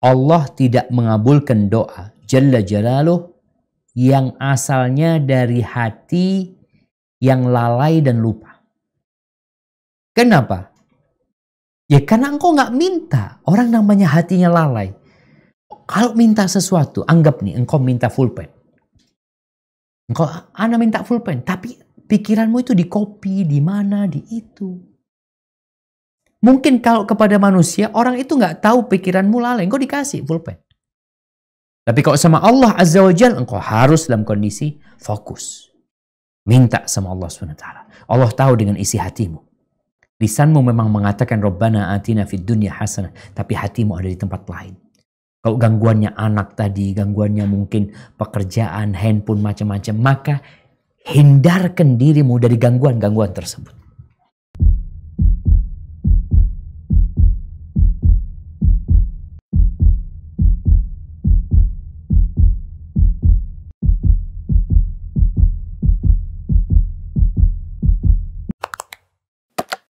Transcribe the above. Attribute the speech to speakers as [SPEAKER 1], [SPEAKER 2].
[SPEAKER 1] Allah tidak mengabulkan doa Jalla Jalaluh yang asalnya dari hati yang lalai dan lupa. Kenapa? Ya karena engkau nggak minta. Orang namanya hatinya lalai. Kalau minta sesuatu, anggap nih engkau minta full pen.
[SPEAKER 2] Engkau, anak minta full pen, tapi pikiranmu itu di kopi, di mana, di itu. Mungkin kalau kepada manusia, orang itu nggak tahu pikiranmu lalai. Engkau dikasih pulpen.
[SPEAKER 3] Tapi kalau sama Allah Azza wa Jal, engkau harus
[SPEAKER 1] dalam kondisi fokus. Minta sama Allah SWT. Allah tahu dengan isi hatimu. Lisanmu memang mengatakan Rabbana atina fid dunya hasanah. Tapi hatimu ada di tempat lain. Kalau gangguannya anak tadi, gangguannya mungkin pekerjaan, handphone, macam-macam. Maka hindarkan dirimu dari gangguan-gangguan tersebut.